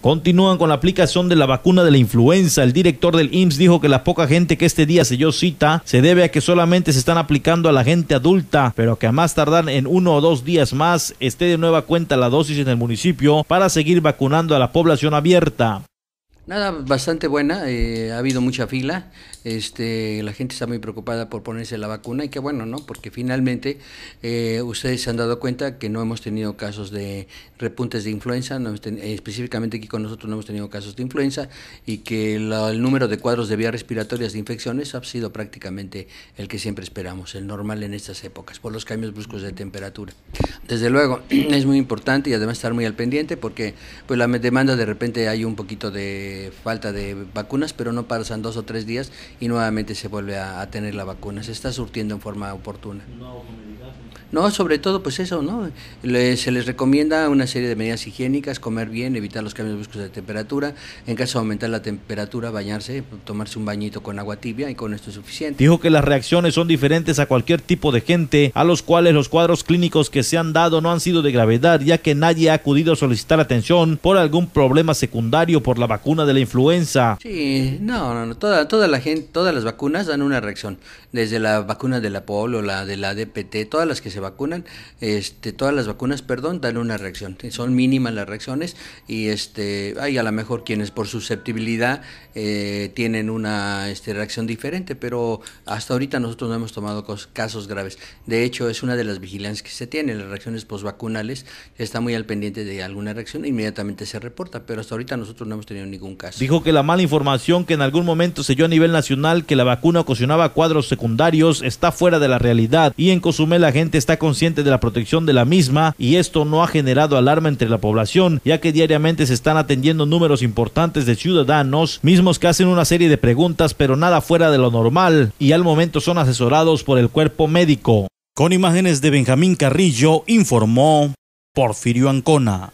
Continúan con la aplicación de la vacuna de la influenza. El director del IMSS dijo que la poca gente que este día se dio cita se debe a que solamente se están aplicando a la gente adulta, pero que a más tardar en uno o dos días más esté de nueva cuenta la dosis en el municipio para seguir vacunando a la población abierta. Nada, bastante buena, eh, ha habido mucha fila, este, la gente está muy preocupada por ponerse la vacuna y qué bueno, ¿no? Porque finalmente eh, ustedes se han dado cuenta que no hemos tenido casos de repuntes de influenza, específicamente aquí con nosotros no hemos tenido casos de influenza y que el número de cuadros de vías respiratorias de infecciones ha sido prácticamente el que siempre esperamos, el normal en estas épocas, por los cambios bruscos de temperatura. Desde luego, es muy importante y además estar muy al pendiente porque pues la demanda de repente hay un poquito de falta de vacunas, pero no pasan dos o tres días y nuevamente se vuelve a, tener la vacuna. Se está surtiendo en forma oportuna. No, sobre todo pues eso, ¿no? se les recomienda una serie de medidas higiénicas, comer bien, evitar los cambios bruscos de temperatura, en caso de aumentar la temperatura, bañarse, tomarse un bañito con agua tibia y con esto es suficiente. Dijo que las reacciones son diferentes a cualquier tipo de gente, a los cuales los cuadros clínicos que se han dado no han sido de gravedad, ya que nadie ha acudido a solicitar atención por algún problema secundario por la vacuna de la influenza. Sí, no, no, no. Toda, la gente, todas las vacunas dan una reacción. Desde la vacuna de la polio, la de la DPT, todas las que se vacunan, este, todas las vacunas, perdón, dan una reacción. Son mínimas las reacciones y este, hay a lo mejor quienes por susceptibilidad eh, tienen una este, reacción diferente, pero hasta ahorita nosotros no hemos tomado casos graves. De hecho, es una de las vigilancias que se tiene, las reacciones vacunales, está muy al pendiente de alguna reacción, inmediatamente se reporta, pero hasta ahorita nosotros no hemos tenido ningún Dijo que la mala información que en algún momento se dio a nivel nacional que la vacuna ocasionaba cuadros secundarios está fuera de la realidad y en Cozumel la gente está consciente de la protección de la misma y esto no ha generado alarma entre la población, ya que diariamente se están atendiendo números importantes de ciudadanos mismos que hacen una serie de preguntas pero nada fuera de lo normal y al momento son asesorados por el cuerpo médico. Con imágenes de Benjamín Carrillo informó Porfirio Ancona.